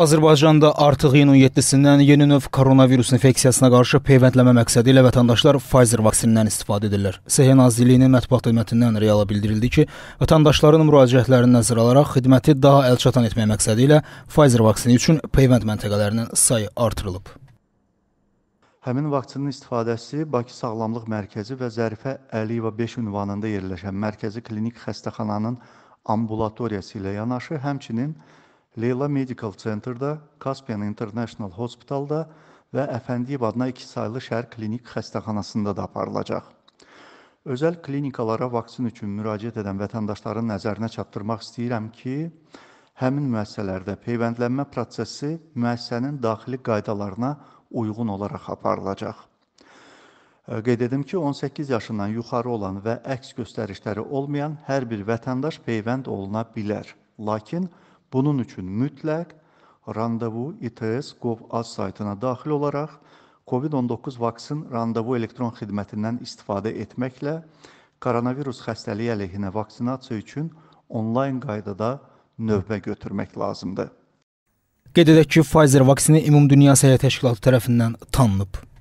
Azərbaycanda artıq iyunun 7-sindən yeni növ koronavirus infeksiyasına qarşı peyvəndləmə məqsədi ilə vətəndaşlar Pfizer vaksinindən istifadə edirlər. Səhiyyə Nazirliyinin mətbuat xidmətindən reala bildirildi ki, vətəndaşların müraciətlərini nəzərə alaraq xidməti daha əlçatan etmək məqsədi ilə Pfizer vaksini üçün peyvənd məntəqələrinin sayı artırılıb. Həmin vaksinin istifadəsi Bakı Sağlamlıq Mərkəzi və Zərifə Əliyeva 5 ünvanında yerləşən mərkəzi klinik xəstəxananın ambulatoriyası ilə yanaşı, həmçinin Leyla Medical Center-da, Caspian International Hospital-da və Əfəndiyev adına 2 saylı şəhər klinik xəstəxanasında da aparılacaq. Özəl klinikalara vaksin üçün müraciət edən vətəndaşların nəzərinə çatdırmaq istəyirəm ki, həmin müəssisələrdə peyvəndlənmə prosesi müəssisənin daxili qaydalarına uyğun olaraq aparılacaq. Qeyd edim ki, 18 yaşından yuxarı olan və əks göstərişləri olmayan hər bir vətəndaş peyvənd oluna bilər. Lakin Bunun üçün mütləq randevu its.gov.az saytına daxil olaraq COVID-19 vaksin randevu elektron xidmətindən istifadə etməklə koronavirus xəstəliyi əleyhinə vaksinasiya üçün onlayn qaydada növbə götürmək lazımdır. Qeyd edək ki, Pfizer vaksini Ümumdünya Səhiyyə Təşkilatı tərəfindən tanınıb.